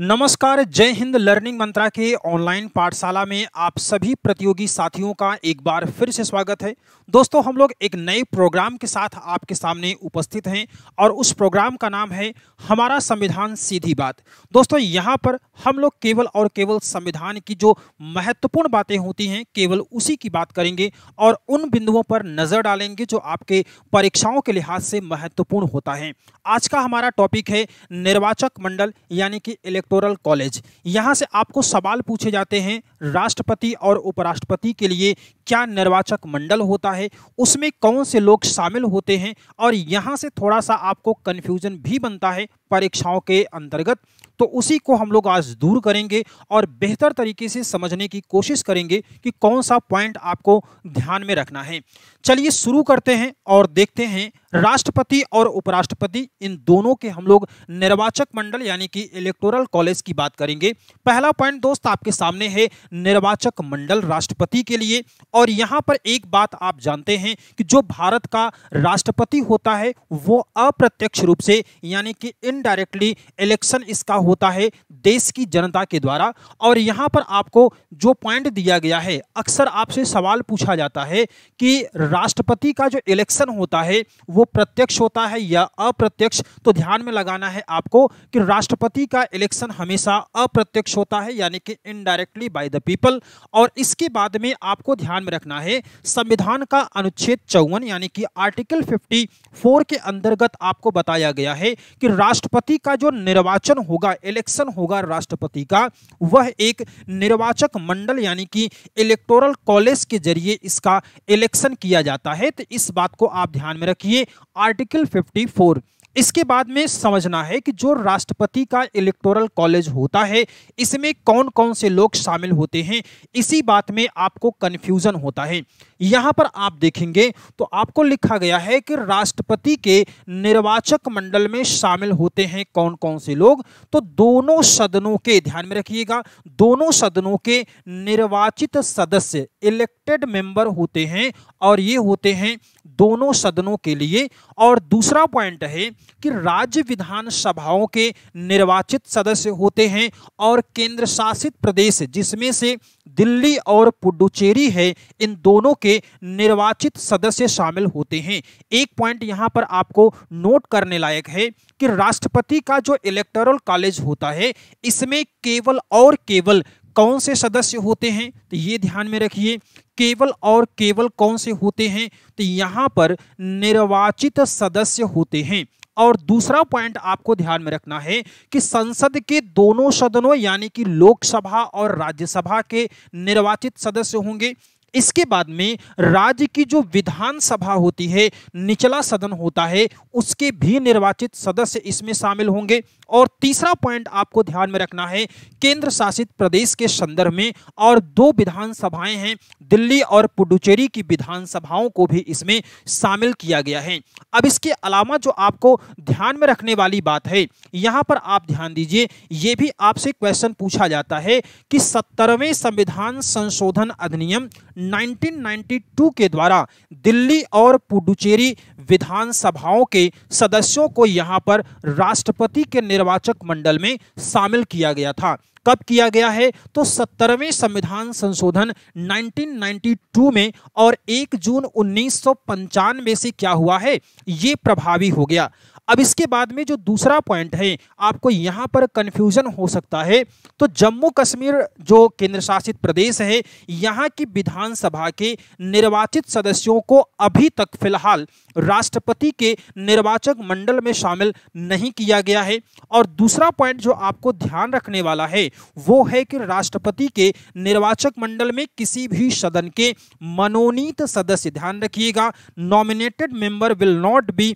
नमस्कार जय हिंद लर्निंग मंत्रा के ऑनलाइन पाठशाला में आप सभी प्रतियोगी साथियों का एक बार फिर से स्वागत है दोस्तों हम लोग एक नए प्रोग्राम के साथ आपके सामने उपस्थित हैं और उस प्रोग्राम का नाम है हमारा संविधान सीधी बात दोस्तों यहां पर हम लोग केवल और केवल संविधान की जो महत्वपूर्ण बातें होती हैं केवल उसी की बात करेंगे और उन बिंदुओं पर नज़र डालेंगे जो आपके परीक्षाओं के लिहाज से महत्वपूर्ण होता है आज का हमारा टॉपिक है निर्वाचक मंडल यानी कि इलेक्टोरल कॉलेज यहाँ से आपको सवाल पूछे जाते हैं राष्ट्रपति और उपराष्ट्रपति के लिए क्या निर्वाचक मंडल होता है उसमें कौन से लोग शामिल होते हैं और यहाँ से थोड़ा सा आपको कन्फ्यूजन भी बनता है परीक्षाओं के अंतर्गत तो उसी को हम लोग आज दूर करेंगे और बेहतर तरीके से समझने की कोशिश करेंगे कि कौन सा पॉइंट आपको ध्यान में रखना है चलिए शुरू करते हैं और देखते हैं राष्ट्रपति और उपराष्ट्रपति इन दोनों के हम लोग निर्वाचक मंडल यानी कि इलेक्टोरल कॉलेज की बात करेंगे पहला पॉइंट दोस्त आपके सामने है निर्वाचक मंडल राष्ट्रपति के लिए और यहाँ पर एक बात आप जानते हैं कि जो भारत का राष्ट्रपति होता है वो अप्रत्यक्ष रूप से यानी कि इनडायरेक्टली इलेक्शन इसका होता है देश की जनता के द्वारा और यहाँ पर आपको जो पॉइंट दिया गया है अक्सर आपसे सवाल पूछा जाता है कि राष्ट्रपति का जो इलेक्शन होता है वो प्रत्यक्ष होता है या अप्रत्यक्ष तो ध्यान में लगाना है आपको कि राष्ट्रपति का इलेक्शन हमेशा अप्रत्यक्ष होता है यानी कि इनडायरेक्टली बाय द पीपल और इसके बाद में आपको ध्यान में रखना है संविधान का अनुच्छेद चौवन यानी कि आर्टिकल 54 के अंतर्गत आपको बताया गया है कि राष्ट्रपति का जो निर्वाचन होगा इलेक्शन होगा राष्ट्रपति का वह एक निर्वाचक मंडल यानी कि इलेक्टोरल कॉलेज के जरिए इसका इलेक्शन किया जाता है तो इस बात को आप ध्यान में रखिए आर्टिकल फिफ्टी इसके बाद में समझना है कि जो राष्ट्रपति का इलेक्टोरल कॉलेज होता है इसमें कौन कौन से लोग शामिल होते हैं इसी बात में आपको कन्फ्यूज़न होता है यहाँ पर आप देखेंगे तो आपको लिखा गया है कि राष्ट्रपति के निर्वाचक मंडल में शामिल होते हैं कौन कौन से लोग तो दोनों सदनों के ध्यान में रखिएगा दोनों सदनों के निर्वाचित सदस्य इलेक्टेड मेंबर होते हैं और ये होते हैं दोनों सदनों के लिए और दूसरा पॉइंट है कि राज्य विधानसभाओं के निर्वाचित सदस्य होते हैं और केंद्र शासित प्रदेश जिसमें से दिल्ली और पुडुचेरी है इन दोनों के निर्वाचित सदस्य शामिल होते हैं एक पॉइंट यहां पर आपको नोट करने लायक है कि राष्ट्रपति का जो इलेक्टोरल कॉलेज होता है इसमें केवल और केवल कौन से सदस्य होते हैं तो ये ध्यान में रखिए केवल और केवल कौन से होते हैं तो यहाँ पर निर्वाचित सदस्य होते हैं और दूसरा पॉइंट आपको ध्यान में रखना है कि संसद के दोनों सदनों यानी कि लोकसभा और राज्यसभा के निर्वाचित सदस्य होंगे इसके बाद में राज्य की जो विधानसभा होती है निचला सदन होता है उसके भी निर्वाचित सदस्य इसमें शामिल होंगे और तीसरा पॉइंट आपको ध्यान में रखना है केंद्र शासित प्रदेश के संदर्भ में और दो विधानसभाएं हैं दिल्ली और पुडुचेरी की विधानसभाओं को भी इसमें शामिल किया गया है अब इसके अलावा जो आपको ध्यान में रखने वाली बात है यहाँ पर आप ध्यान दीजिए ये भी आपसे क्वेश्चन पूछा जाता है कि सत्तरवें संविधान संशोधन अधिनियम 1992 के द्वारा दिल्ली और पुडुचेरी विधानसभाओं के सदस्यों को यहां पर राष्ट्रपति के निर्वाचक मंडल में शामिल किया गया था कब किया गया है तो सत्तरवें संविधान संशोधन 1992 में और 1 जून उन्नीस से क्या हुआ है ये प्रभावी हो गया अब इसके बाद में जो दूसरा पॉइंट है आपको यहाँ पर कन्फ्यूजन हो सकता है तो जम्मू कश्मीर जो केंद्र शासित प्रदेश है यहाँ की विधानसभा के निर्वाचित सदस्यों को अभी तक फिलहाल राष्ट्रपति के निर्वाचक मंडल में शामिल नहीं किया गया है और दूसरा पॉइंट जो आपको ध्यान रखने वाला है वो है कि राष्ट्रपति के निर्वाचक मंडल में किसी भी सदन के मनोनीत सदस्य ध्यान रखिएगा nominated member will not be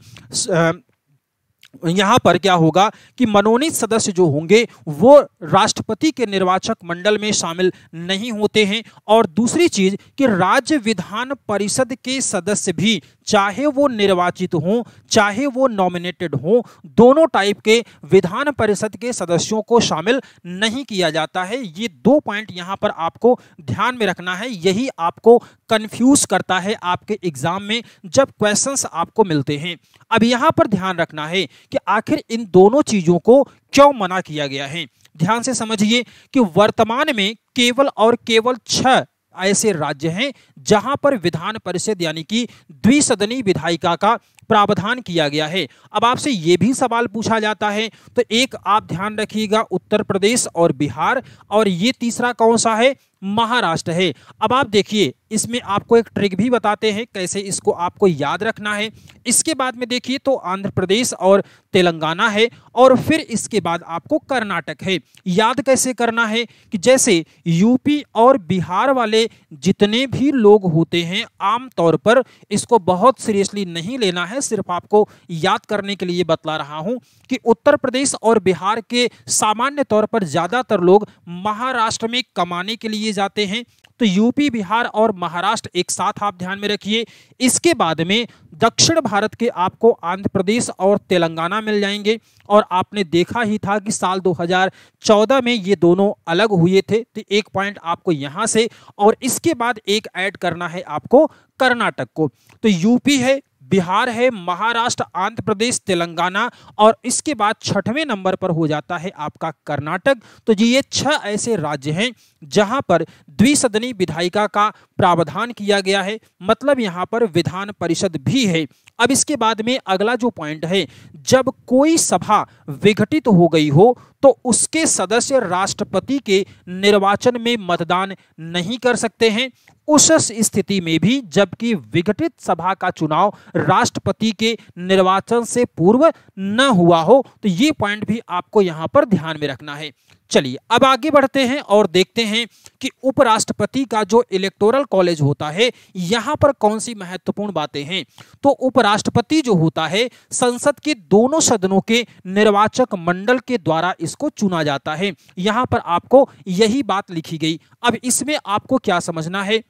यहाँ पर क्या होगा कि मनोनीत सदस्य जो होंगे वो राष्ट्रपति के निर्वाचक मंडल में शामिल नहीं होते हैं और दूसरी चीज कि राज्य विधान परिषद के सदस्य भी चाहे वो निर्वाचित हों चाहे वो नॉमिनेटेड हों दोनों टाइप के विधान परिषद के सदस्यों को शामिल नहीं किया जाता है ये दो पॉइंट यहाँ पर आपको ध्यान में रखना है यही आपको कन्फ्यूज करता है आपके एग्जाम में जब क्वेश्चन आपको मिलते हैं अब यहाँ पर ध्यान रखना है कि आखिर इन दोनों चीज़ों को क्यों मना किया गया है ध्यान से समझिए कि वर्तमान में केवल और केवल छह ऐसे राज्य हैं जहां पर विधान परिषद यानी कि द्विसदनी विधायिका का प्रावधान किया गया है अब आपसे ये भी सवाल पूछा जाता है तो एक आप ध्यान रखिएगा उत्तर प्रदेश और बिहार और ये तीसरा कौन सा है महाराष्ट्र है अब आप देखिए इसमें आपको एक ट्रिक भी बताते हैं कैसे इसको आपको याद रखना है इसके बाद में देखिए तो आंध्र प्रदेश और तेलंगाना है और फिर इसके बाद आपको कर्नाटक है याद कैसे करना है कि जैसे यूपी और बिहार वाले जितने भी लोग होते हैं आम तौर पर इसको बहुत सीरियसली नहीं लेना है सिर्फ आपको याद करने के लिए बतला रहा हूँ कि उत्तर प्रदेश और बिहार के सामान्य तौर पर ज़्यादातर लोग महाराष्ट्र में कमाने के लिए जाते हैं तो यूपी बिहार और महाराष्ट्र एक साथ आप ध्यान में रखिए इसके बाद में दक्षिण भारत के आपको आंध्र प्रदेश और तेलंगाना मिल जाएंगे और आपने देखा ही था कि साल 2014 में ये दोनों अलग हुए थे तो एक पॉइंट आपको यहाँ से और इसके बाद एक ऐड करना है आपको कर्नाटक को तो यूपी है बिहार है महाराष्ट्र आंध्र प्रदेश तेलंगाना और इसके बाद छठवें नंबर पर हो जाता है आपका कर्नाटक तो जी ये छह ऐसे राज्य हैं जहां पर द्विसदनी विधायिका का प्रावधान किया गया है मतलब यहाँ पर विधान परिषद भी है अब इसके बाद में अगला जो पॉइंट है जब कोई सभा विघटित हो गई हो तो उसके सदस्य राष्ट्रपति के निर्वाचन में मतदान नहीं कर सकते हैं उस स्थिति में भी जबकि विघटित सभा का चुनाव राष्ट्रपति के निर्वाचन से पूर्व न हुआ हो तो ये पॉइंट भी आपको यहाँ पर ध्यान में रखना है चलिए अब आगे बढ़ते हैं और देखते हैं कि उपराष्ट्रपति का जो इलेक्टोरल कॉलेज होता है यहाँ पर कौन सी महत्वपूर्ण बातें हैं तो उपराष्ट्रपति जो होता है संसद के दोनों सदनों के निर्वाचक मंडल के द्वारा इस को चुना जाता है यहाँ पर आपको यही बात लिखी गई अब इसमें आपको क्या समझना है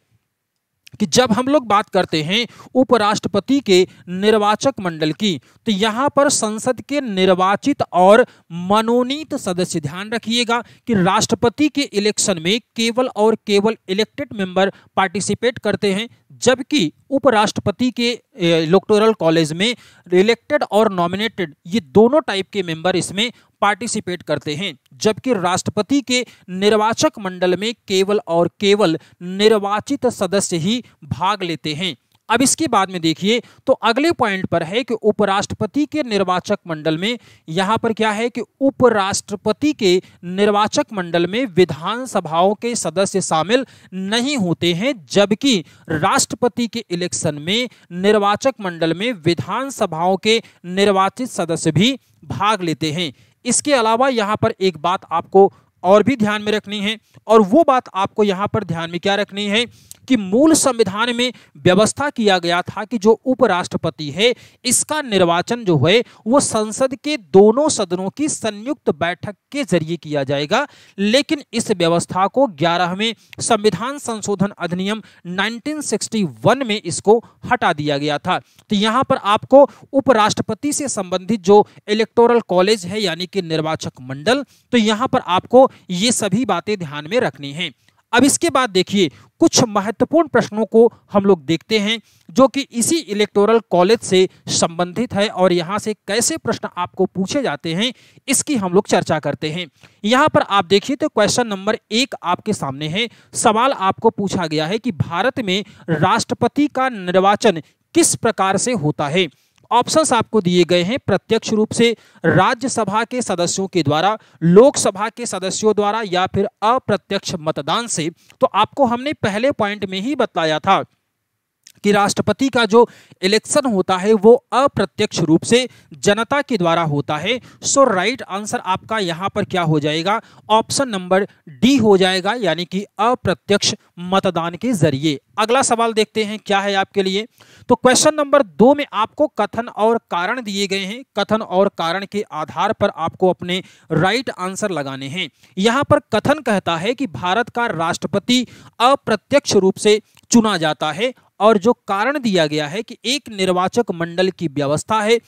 कि जब हम लोग बात करते हैं उपराष्ट्रपति के निर्वाचक मंडल की तो यहाँ पर संसद के निर्वाचित और मनोनीत सदस्य ध्यान रखिएगा कि राष्ट्रपति के इलेक्शन में केवल और केवल इलेक्टेड मेंबर पार्टिसिपेट करते हैं जबकि उपराष्ट्रपति के इलेक्टोरल कॉलेज में इलेक्टेड और नॉमिनेटेड ये दोनों टाइप के मेंबर इसमें पार्टिसिपेट करते हैं जबकि राष्ट्रपति के निर्वाचक मंडल में केवल और केवल निर्वाचित सदस्य ही भाग लेते हैं अब इसके बाद में देखिए तो अगले पॉइंट पर है कि उपराष्ट्रपति के निर्वाचक मंडल में यहाँ पर क्या है कि उपराष्ट्रपति के निर्वाचक मंडल में विधानसभाओं के सदस्य शामिल नहीं होते हैं जबकि राष्ट्रपति के इलेक्शन में निर्वाचक मंडल में विधानसभाओं के निर्वाचित सदस्य भी भाग लेते हैं इसके अलावा यहाँ पर एक बात आपको और भी ध्यान में रखनी है और वो बात आपको यहाँ पर ध्यान में क्या रखनी है कि मूल संविधान में व्यवस्था किया गया था कि जो उपराष्ट्रपति है इसका निर्वाचन जो है वो संसद के दोनों सदनों की संयुक्त बैठक के जरिए किया जाएगा लेकिन इस व्यवस्था को ग्यारहवें संविधान संशोधन अधिनियम 1961 में इसको हटा दिया गया था तो यहाँ पर आपको उपराष्ट्रपति से संबंधित जो इलेक्टोरल कॉलेज है यानी कि निर्वाचक मंडल तो यहाँ पर आपको ये सभी बातें ध्यान में रखनी है अब इसके बाद देखिए कुछ महत्वपूर्ण प्रश्नों को हम लोग देखते हैं जो कि इसी इलेक्टोरल कॉलेज से संबंधित है और यहाँ से कैसे प्रश्न आपको पूछे जाते हैं इसकी हम लोग चर्चा करते हैं यहाँ पर आप देखिए तो क्वेश्चन नंबर एक आपके सामने है सवाल आपको पूछा गया है कि भारत में राष्ट्रपति का निर्वाचन किस प्रकार से होता है ऑप्शंस आपको दिए गए हैं प्रत्यक्ष रूप से राज्यसभा के सदस्यों के द्वारा लोकसभा के सदस्यों द्वारा या फिर अप्रत्यक्ष मतदान से तो आपको हमने पहले पॉइंट में ही बताया था कि राष्ट्रपति का जो इलेक्शन होता है वो अप्रत्यक्ष रूप से जनता के द्वारा होता है सो राइट आंसर आपका यहाँ पर क्या हो जाएगा ऑप्शन नंबर डी हो जाएगा यानी कि अप्रत्यक्ष मतदान के जरिए अगला सवाल देखते हैं क्या है आपके लिए तो क्वेश्चन नंबर दो में आपको कथन और कारण दिए गए हैं कथन और कारण के आधार पर आपको अपने राइट आंसर लगाने हैं यहां पर कथन कहता है कि भारत का राष्ट्रपति अप्रत्यक्ष रूप से चुना जाता है और जो कारण दिया गया है कि एक निर्वाचक मंडल की व्यवस्था है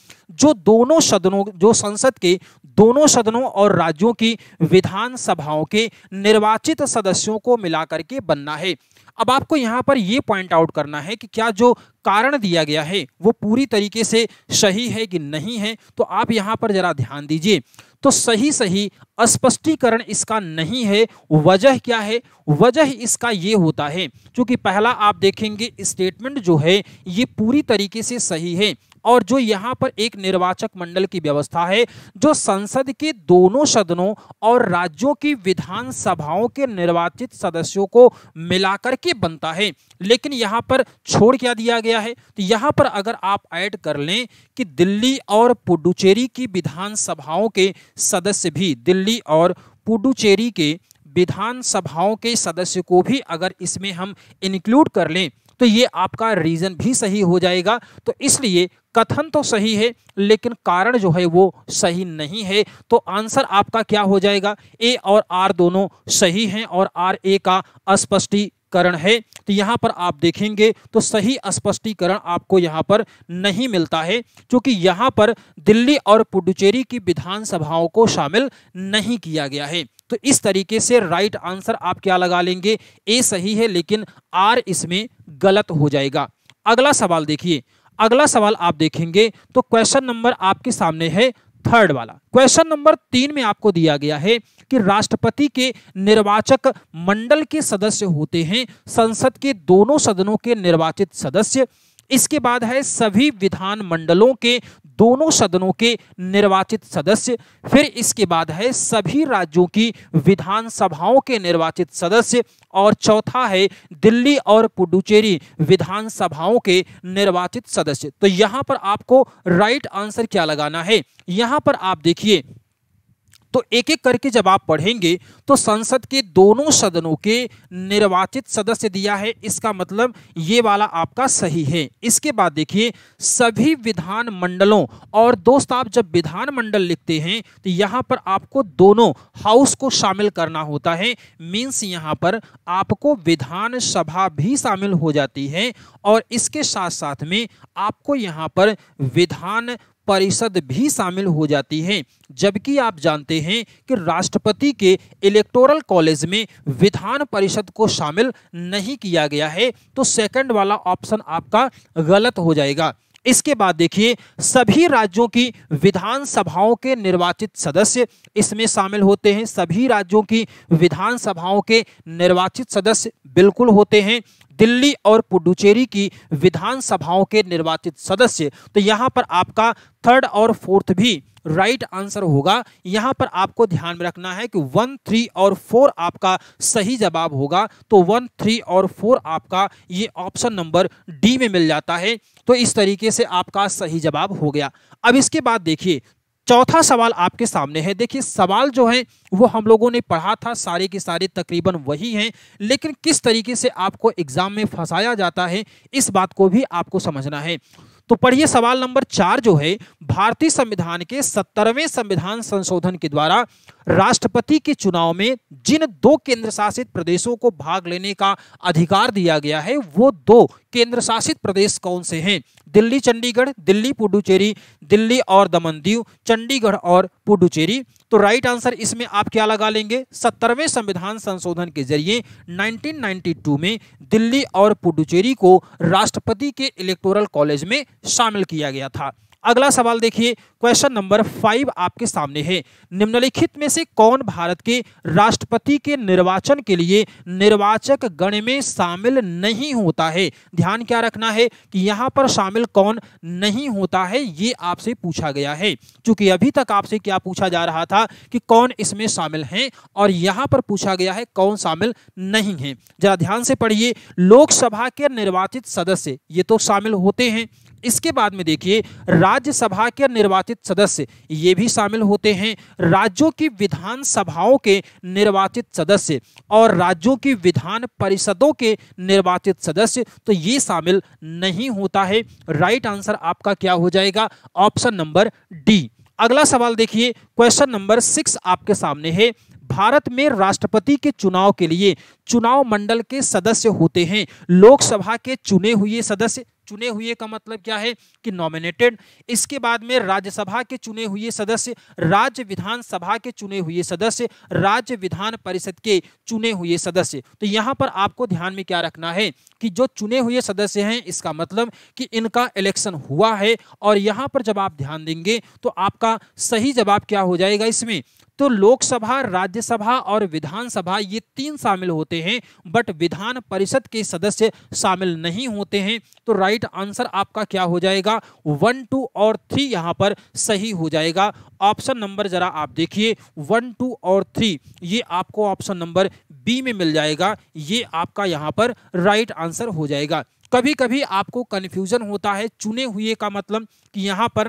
जो दोनों सदनों जो संसद के दोनों सदनों और राज्यों की विधानसभाओं के निर्वाचित सदस्यों को मिलाकर के बनना है अब आपको यहाँ पर ये पॉइंट आउट करना है कि क्या जो कारण दिया गया है वो पूरी तरीके से सही है कि नहीं है तो आप यहाँ पर जरा ध्यान दीजिए तो सही सही स्पष्टीकरण इसका नहीं है वजह क्या है वजह इसका ये होता है क्योंकि पहला आप देखेंगे स्टेटमेंट जो है ये पूरी तरीके से सही है और जो यहाँ पर एक निर्वाचक मंडल की व्यवस्था है जो संसद के दोनों सदनों और राज्यों की विधानसभाओं के निर्वाचित सदस्यों को मिलाकर के बनता है लेकिन यहाँ पर छोड़ क्या दिया गया है तो यहाँ पर अगर आप ऐड कर लें कि दिल्ली और पुडुचेरी की विधानसभाओं के सदस्य भी दिल्ली और पुडुचेरी के विधानसभाओं के सदस्य को भी अगर इसमें हम इंक्लूड कर लें तो ये आपका रीजन भी सही हो जाएगा तो इसलिए कथन तो सही है लेकिन कारण जो है वो सही नहीं है तो आंसर आपका क्या हो जाएगा ए और आर दोनों सही हैं और आर ए का स्पष्टीकरण है तो यहाँ पर आप देखेंगे तो सही स्पष्टीकरण आपको यहाँ पर नहीं मिलता है क्योंकि यहाँ पर दिल्ली और पुडुचेरी की विधानसभाओं को शामिल नहीं किया गया है तो इस तरीके से राइट आंसर आप क्या लगा लेंगे ए सही है लेकिन आर इसमें गलत हो जाएगा अगला सवाल देखिए अगला सवाल आप देखेंगे तो क्वेश्चन नंबर आपके सामने है थर्ड वाला क्वेश्चन नंबर तीन में आपको दिया गया है कि राष्ट्रपति के निर्वाचक मंडल के सदस्य होते हैं संसद के दोनों सदनों के निर्वाचित सदस्य इसके बाद है सभी विधान मंडलों के दोनों सदनों के निर्वाचित सदस्य फिर इसके बाद है सभी राज्यों की विधानसभाओं के निर्वाचित सदस्य और चौथा है दिल्ली और पुडुचेरी विधानसभाओं के निर्वाचित सदस्य तो यहाँ पर आपको राइट आंसर क्या लगाना है यहाँ पर आप देखिए तो एक एक करके जब आप पढ़ेंगे तो संसद के दोनों सदनों के निर्वाचित सदस्य दिया है इसका मतलब ये वाला आपका सही है इसके बाद देखिए सभी विधान मंडलों और दोस्त आप जब विधान मंडल लिखते हैं तो यहाँ पर आपको दोनों हाउस को शामिल करना होता है मीन्स यहाँ पर आपको विधानसभा भी शामिल हो जाती है और इसके साथ साथ में आपको यहाँ पर विधान परिषद भी शामिल हो जाती है जबकि आप जानते हैं कि राष्ट्रपति के इलेक्टोरल कॉलेज में विधान परिषद को शामिल नहीं किया गया है तो सेकंड वाला ऑप्शन आपका गलत हो जाएगा इसके बाद देखिए सभी राज्यों की विधानसभाओं के निर्वाचित सदस्य इसमें शामिल होते हैं सभी राज्यों की विधानसभाओं के निर्वाचित सदस्य बिल्कुल होते हैं दिल्ली और पुडुचेरी की विधानसभाओं के निर्वाचित सदस्य तो यहाँ पर आपका थर्ड और फोर्थ भी राइट right आंसर होगा यहाँ पर आपको ध्यान में रखना है कि वन थ्री और फोर आपका सही जवाब होगा तो वन थ्री और फोर आपका ये ऑप्शन नंबर डी में मिल जाता है तो इस तरीके से आपका सही जवाब हो गया अब इसके बाद देखिए चौथा सवाल आपके सामने है देखिए सवाल जो है वो हम लोगों ने पढ़ा था सारे के सारे तकरीबन वही हैं लेकिन किस तरीके से आपको एग्जाम में फंसाया जाता है इस बात को भी आपको समझना है तो पढ़िए सवाल नंबर चार जो है भारतीय संविधान के सत्तरवें संविधान संशोधन के द्वारा राष्ट्रपति के चुनाव में जिन दो केंद्र शासित प्रदेशों को भाग लेने का अधिकार दिया गया है वो दो केंद्र शासित प्रदेश कौन से हैं दिल्ली चंडीगढ़ दिल्ली पुडुचेरी दिल्ली और दमन दीव चंडीगढ़ और पुडुचेरी तो राइट आंसर इसमें आप क्या लगा लेंगे सत्तरवें संविधान संशोधन के जरिए 1992 में दिल्ली और पुडुचेरी को राष्ट्रपति के इलेक्टोरल कॉलेज में शामिल किया गया था अगला सवाल देखिए क्वेश्चन नंबर फाइव आपके सामने है निम्नलिखित में से कौन भारत के राष्ट्रपति के निर्वाचन के लिए निर्वाचक गण में शामिल नहीं होता है ध्यान क्या रखना है कि यहाँ पर शामिल कौन नहीं होता है ये आपसे पूछा गया है चूंकि अभी तक आपसे क्या पूछा जा रहा था कि कौन इसमें शामिल है और यहाँ पर पूछा गया है कौन शामिल नहीं है जरा ध्यान से पढ़िए लोकसभा के निर्वाचित सदस्य ये तो शामिल होते हैं इसके बाद में देखिए राज्यसभा के निर्वाचित सदस्य ये भी शामिल होते हैं राज्यों की विधानसभाओं के निर्वाचित सदस्य और राज्यों की विधान परिषदों के निर्वाचित सदस्य तो ये शामिल नहीं होता है राइट आंसर आपका क्या हो जाएगा ऑप्शन नंबर डी अगला सवाल देखिए क्वेश्चन नंबर सिक्स आपके सामने है भारत में राष्ट्रपति के चुनाव के लिए चुनाव मंडल के सदस्य होते हैं लोकसभा के चुने हुए सदस्य चुने हुए का मतलब क्या है कि नॉमिनेटेड इसके बाद में राज्यसभा के चुने हुए सदस्य राज्य विधानसभा के चुने हुए सदस्य राज्य विधान परिषद के चुने हुए सदस्य तो यहाँ पर आपको ध्यान में क्या रखना है कि जो चुने हुए सदस्य हैं इसका मतलब कि इनका इलेक्शन हुआ है और यहाँ पर जब आप ध्यान देंगे तो आपका सही जवाब क्या हो जाएगा इसमें तो लोकसभा राज्यसभा और विधानसभा ये तीन शामिल होते हैं बट विधान परिषद के सदस्य शामिल नहीं होते हैं तो राइट आंसर आपका क्या हो जाएगा वन टू और थ्री यहाँ पर सही हो जाएगा ऑप्शन नंबर जरा आप देखिए वन टू और थ्री ये आपको ऑप्शन नंबर बी में मिल जाएगा ये आपका यहाँ पर राइट आंसर हो जाएगा कभी कभी आपको कन्फ्यूजन होता है चुने हुए का मतलब कि यहाँ पर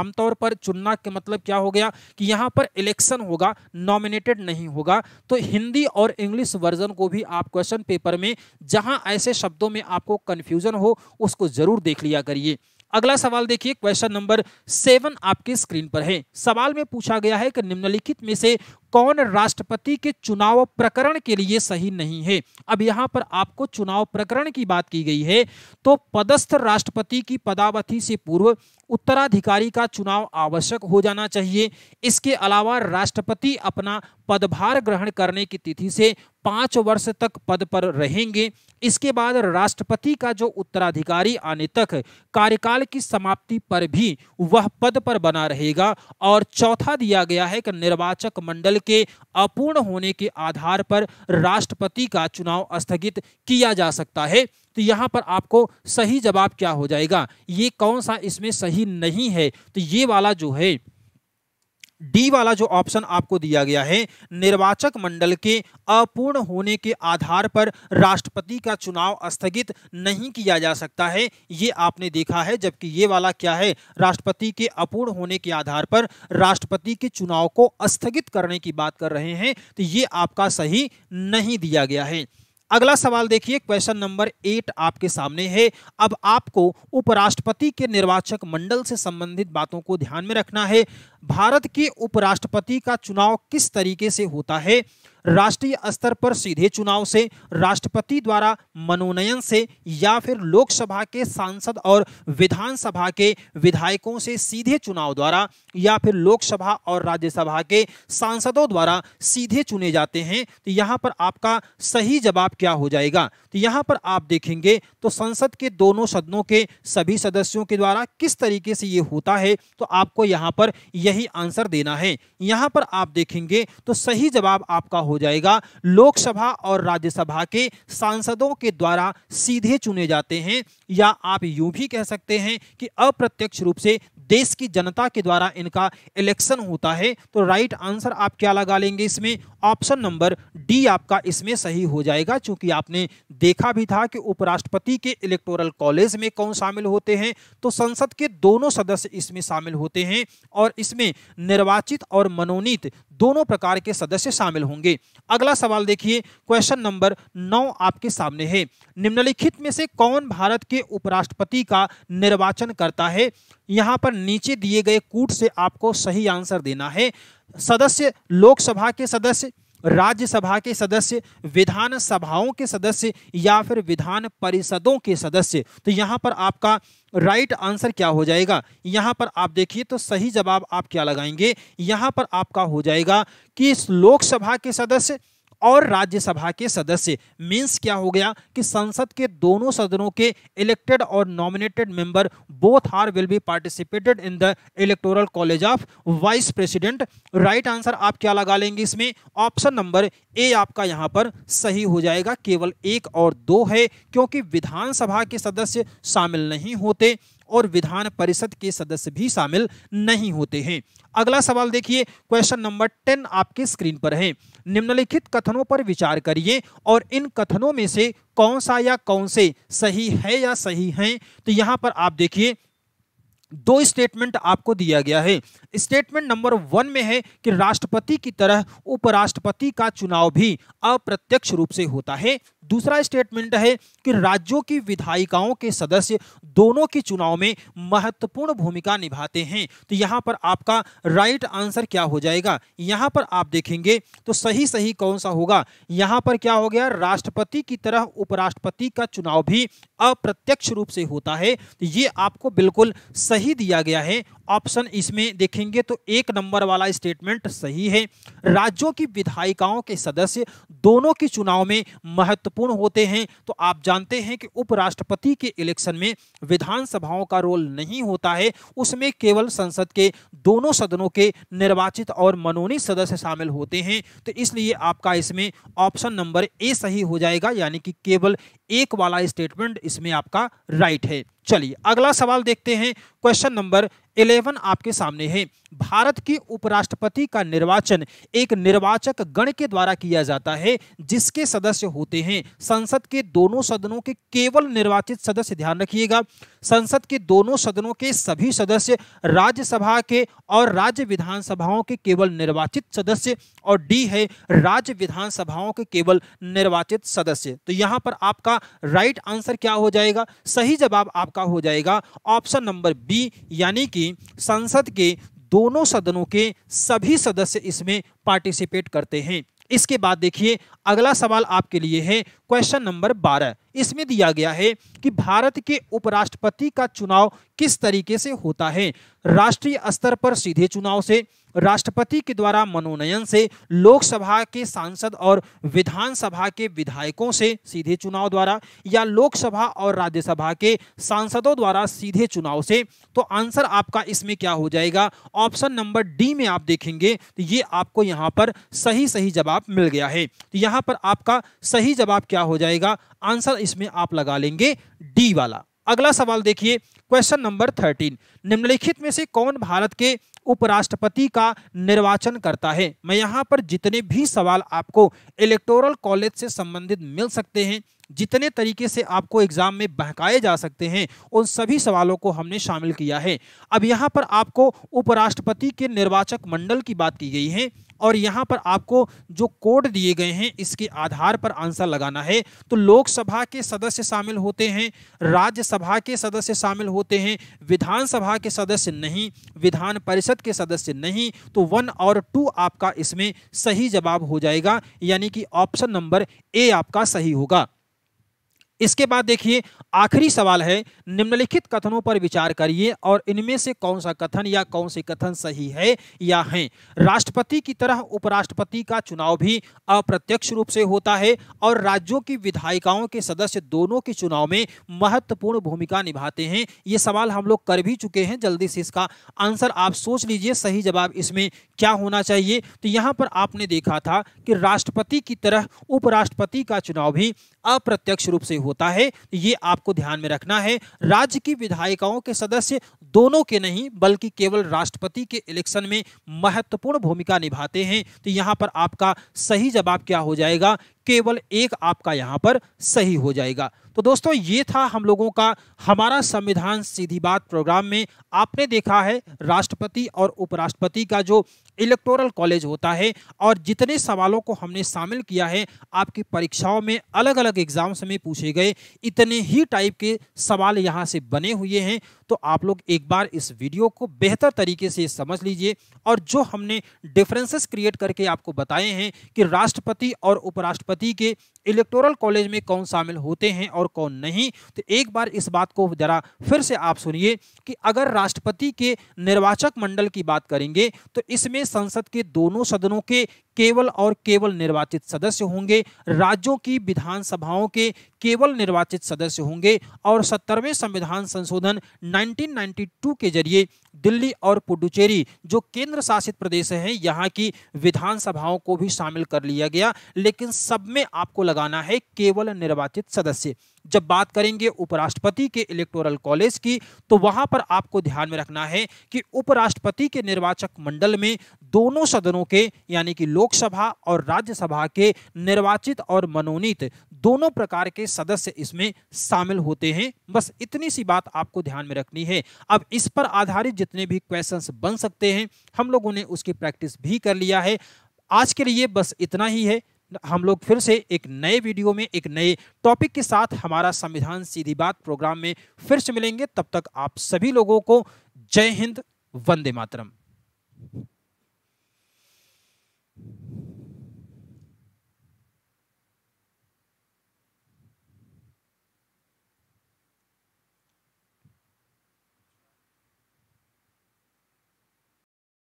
आमतौर पर चुनना के मतलब क्या हो गया कि यहाँ पर इलेक्शन होगा नॉमिनेटेड नहीं होगा तो हिंदी और इंग्लिश वर्जन को भी आप क्वेश्चन पेपर में जहाँ ऐसे शब्दों में आपको कन्फ्यूजन हो उसको ज़रूर देख लिया करिए अगला सवाल देखिए क्वेश्चन नंबर सेवन आपके स्क्रीन पर है सवाल में पूछा गया है कि निम्नलिखित में से कौन राष्ट्रपति के चुनाव प्रकरण के लिए सही नहीं है अब यहाँ पर आपको चुनाव प्रकरण की बात की गई है तो पदस्थ राष्ट्रपति की पदावधि से पूर्व उत्तराधिकारी का चुनाव आवश्यक हो जाना चाहिए इसके अलावा राष्ट्रपति अपना पदभार ग्रहण करने की तिथि से पाँच वर्ष तक पद पर रहेंगे इसके बाद राष्ट्रपति का जो उत्तराधिकारी आने तक कार्यकाल की समाप्ति पर भी वह पद पर बना रहेगा और चौथा दिया गया है कि निर्वाचक मंडल के अपूर्ण होने के आधार पर राष्ट्रपति का चुनाव स्थगित किया जा सकता है तो यहाँ पर आपको सही जवाब क्या हो जाएगा ये कौन सा इसमें सही नहीं है तो ये वाला जो है डी वाला जो ऑप्शन आपको दिया गया है निर्वाचक मंडल के अपूर्ण होने के आधार पर राष्ट्रपति का चुनाव स्थगित नहीं किया जा सकता है ये आपने देखा है जबकि ये वाला क्या है राष्ट्रपति के अपूर्ण होने के आधार पर राष्ट्रपति के चुनाव को स्थगित करने की बात कर रहे हैं तो ये आपका सही नहीं दिया गया है अगला सवाल देखिए क्वेश्चन नंबर एट आपके सामने है अब आपको उपराष्ट्रपति के निर्वाचक मंडल से संबंधित बातों को ध्यान में रखना है भारत के उपराष्ट्रपति का चुनाव किस तरीके से होता है राष्ट्रीय स्तर पर सीधे चुनाव से राष्ट्रपति द्वारा मनोनयन से या फिर लोकसभा के सांसद और विधानसभा के विधायकों से सीधे चुनाव द्वारा या फिर लोकसभा और राज्यसभा के सांसदों द्वारा सीधे चुने जाते हैं तो यहाँ पर आपका सही जवाब क्या हो जाएगा तो यहाँ पर आप देखेंगे तो संसद के दोनों सदनों के सभी सदस्यों के द्वारा किस तरीके से ये होता है तो आपको यहाँ पर यह यही आंसर देना है यहाँ पर आप देखेंगे तो सही जवाब आपका हो जाएगा लोकसभा और राज्यसभा के सांसदों के द्वारा सीधे चुने जाते हैं या आप यूं भी कह सकते हैं कि अप्रत्यक्ष रूप से देश की जनता के द्वारा इनका इलेक्शन होता है तो राइट आंसर आप क्या लगा लेंगे इसमें ऑप्शन नंबर डी आपका इसमें सही हो जाएगा चूंकि आपने देखा भी था कि उपराष्ट्रपति के इलेक्टोरल कॉलेज में कौन शामिल होते हैं तो संसद के दोनों सदस्य इसमें शामिल होते हैं और इसमें निर्वाचित और मनोनीत दोनों प्रकार के सदस्य शामिल होंगे अगला सवाल देखिए क्वेश्चन नंबर नौ आपके सामने है निम्नलिखित में से कौन भारत के उपराष्ट्रपति का निर्वाचन करता है यहाँ पर नीचे दिए गए कूट से आपको सही आंसर देना है सदस्य लोकसभा के सदस्य राज्यसभा के सदस्य विधान सभाओं के सदस्य या फिर विधान परिषदों के सदस्य तो यहाँ पर आपका राइट आंसर क्या हो जाएगा यहाँ पर आप देखिए तो सही जवाब आप क्या लगाएंगे यहाँ पर आपका हो जाएगा कि लोकसभा के सदस्य और राज्यसभा के सदस्य मीन्स क्या हो गया कि संसद के दोनों सदनों के इलेक्टेड और nominated member both are will be participated in the electoral college of vice president right answer आप क्या लगा लेंगे इसमें ऑप्शन नंबर ए आपका यहाँ पर सही हो जाएगा केवल एक और दो है क्योंकि विधानसभा के सदस्य शामिल नहीं होते और विधान परिषद के सदस्य भी शामिल नहीं होते हैं अगला सवाल देखिए क्वेश्चन नंबर टेन आपके स्क्रीन पर है निम्नलिखित कथनों पर विचार करिए और इन कथनों में से कौन सा या कौन से सही है या सही है तो यहाँ पर आप देखिए दो स्टेटमेंट आपको दिया गया है स्टेटमेंट नंबर वन में है कि राष्ट्रपति की तरह उपराष्ट्रपति का चुनाव भी अप्रत्यक्ष रूप से होता है दूसरा स्टेटमेंट है कि राज्यों की विधायिकाओं के सदस्य दोनों के चुनाव में महत्वपूर्ण भूमिका निभाते हैं तो यहाँ पर आपका राइट आंसर क्या हो जाएगा यहाँ पर आप देखेंगे तो सही सही कौन सा होगा यहाँ पर क्या हो गया राष्ट्रपति की तरह उपराष्ट्रपति का चुनाव भी अप्रत्यक्ष रूप से होता है तो ये आपको बिल्कुल सही दिया गया है ऑप्शन इसमें देखेंगे तो एक नंबर वाला स्टेटमेंट सही है राज्यों की विधायिकाओं के सदस्य दोनों के चुनाव में महत्वपूर्ण होते हैं तो आप जानते हैं कि उपराष्ट्रपति के इलेक्शन में विधानसभाओं का रोल नहीं होता है उसमें केवल संसद के दोनों सदनों के निर्वाचित और मनोनीत सदस्य शामिल होते हैं तो इसलिए आपका इसमें ऑप्शन नंबर ए सही हो जाएगा यानी कि केवल एक वाला स्टेटमेंट इसमें आपका राइट है चलिए अगला सवाल देखते हैं क्वेश्चन नंबर इलेवन आपके सामने है भारत के उपराष्ट्रपति का निर्वाचन एक निर्वाचक गण के द्वारा किया जाता है जिसके सदस्य होते हैं संसद के दोनों सदनों के केवल निर्वाचित सदस्य ध्यान रखिएगा संसद के दोनों सदनों के सभी सदस्य राज्यसभा के और राज्य विधानसभाओं के केवल निर्वाचित सदस्य और डी है राज्य विधानसभाओं के केवल निर्वाचित सदस्य तो यहां पर आपका राइट आंसर क्या हो जाएगा सही जवाब आप आपका हो जाएगा ऑप्शन नंबर बी यानी कि संसद के दोनों सदनों के सभी सदस्य इसमें पार्टिसिपेट करते हैं इसके बाद देखिए अगला सवाल आपके लिए है क्वेश्चन नंबर 12 इसमें दिया गया है कि भारत के उपराष्ट्रपति का चुनाव किस तरीके से होता है राष्ट्रीय स्तर पर सीधे चुनाव से राष्ट्रपति के द्वारा मनोनयन से लोकसभा के सांसद और विधानसभा के विधायकों से सीधे चुनाव द्वारा या लोकसभा और राज्यसभा के सांसदों द्वारा सीधे चुनाव से तो आंसर आपका इसमें क्या हो जाएगा ऑप्शन नंबर डी में आप देखेंगे तो ये आपको यहाँ पर सही सही जवाब मिल गया है तो यहाँ पर आपका सही जवाब क्या हो जाएगा आंसर इसमें आप लगा लेंगे डी वाला अगला सवाल देखिए क्वेश्चन नंबर थर्टीन निम्नलिखित में से कौन भारत के उपराष्ट्रपति का निर्वाचन करता है मैं यहाँ पर जितने भी सवाल आपको इलेक्टोरल कॉलेज से संबंधित मिल सकते हैं जितने तरीके से आपको एग्जाम में बहकाए जा सकते हैं उन सभी सवालों को हमने शामिल किया है अब यहाँ पर आपको उपराष्ट्रपति के निर्वाचक मंडल की बात की गई है और यहाँ पर आपको जो कोड दिए गए हैं इसके आधार पर आंसर लगाना है तो लोकसभा के सदस्य शामिल होते हैं राज्यसभा के सदस्य शामिल होते हैं विधानसभा के सदस्य नहीं विधान परिषद के सदस्य नहीं तो वन और टू आपका इसमें सही जवाब हो जाएगा यानी कि ऑप्शन नंबर ए आपका सही होगा इसके बाद देखिए आखिरी सवाल है निम्नलिखित कथनों पर विचार करिए और इनमें से कौन सा कथन या कौन से कथन सही है या हैं राष्ट्रपति की तरह उपराष्ट्रपति का चुनाव भी अप्रत्यक्ष रूप से होता है और राज्यों की विधायिकाओं के सदस्य दोनों के चुनाव में महत्वपूर्ण भूमिका निभाते हैं ये सवाल हम लोग कर भी चुके हैं जल्दी से इसका आंसर आप सोच लीजिए सही जवाब इसमें क्या होना चाहिए तो यहाँ पर आपने देखा था कि राष्ट्रपति की तरह उपराष्ट्रपति का चुनाव भी अप्रत्यक्ष रूप से होता है ये आप आपको ध्यान में रखना है राज्य की विधायिकाओं के सदस्य दोनों के नहीं बल्कि केवल राष्ट्रपति के इलेक्शन में महत्वपूर्ण भूमिका निभाते हैं तो यहाँ पर आपका सही जवाब क्या हो जाएगा केवल एक आपका यहाँ पर सही हो जाएगा तो दोस्तों ये था हम लोगों का हमारा संविधान सीधी बात प्रोग्राम में आपने देखा है राष्ट्रपति और उपराष्ट्रपति का जो इलेक्टोरल कॉलेज होता है और जितने सवालों को हमने शामिल किया है आपकी परीक्षाओं में अलग अलग एग्जाम्स में पूछे गए इतने ही टाइप के सवाल यहाँ से बने हुए हैं तो आप लोग एक बार इस वीडियो को बेहतर तरीके से समझ लीजिए और जो हमने डिफरेंसेस क्रिएट करके आपको बताए हैं कि राष्ट्रपति और उपराष्ट्रपति के इलेक्टोरल कॉलेज में कौन शामिल होते हैं और कौन नहीं तो एक बार इस बात को ज़रा फिर से आप सुनिए कि अगर राष्ट्रपति के निर्वाचक मंडल की बात करेंगे तो इसमें संसद के दोनों सदनों के केवल और केवल निर्वाचित सदस्य होंगे राज्यों की विधानसभाओं के केवल निर्वाचित सदस्य होंगे और सत्तरवें संविधान संशोधन 1992 के जरिए दिल्ली और पुडुचेरी जो केंद्र शासित प्रदेश हैं यहाँ की विधानसभाओं को भी शामिल कर लिया गया लेकिन सब में आपको लगाना है केवल निर्वाचित सदस्य जब बात करेंगे उपराष्ट्रपति के इलेक्टोरल कॉलेज की तो वहां पर आपको ध्यान में रखना है कि उपराष्ट्रपति के निर्वाचक मंडल में दोनों सदनों के यानी कि लोकसभा और राज्यसभा के निर्वाचित और मनोनीत दोनों प्रकार के सदस्य इसमें शामिल होते हैं बस इतनी सी बात आपको ध्यान में रखनी है अब इस पर आधारित जितने भी क्वेश्चंस बन सकते हैं हम लोगों ने उसकी प्रैक्टिस भी कर लिया है आज के लिए बस इतना ही है हम लोग फिर से एक नए वीडियो में एक नए टॉपिक के साथ हमारा संविधान सीधी बात प्रोग्राम में फिर से मिलेंगे तब तक आप सभी लोगों को जय हिंद वंदे मातरम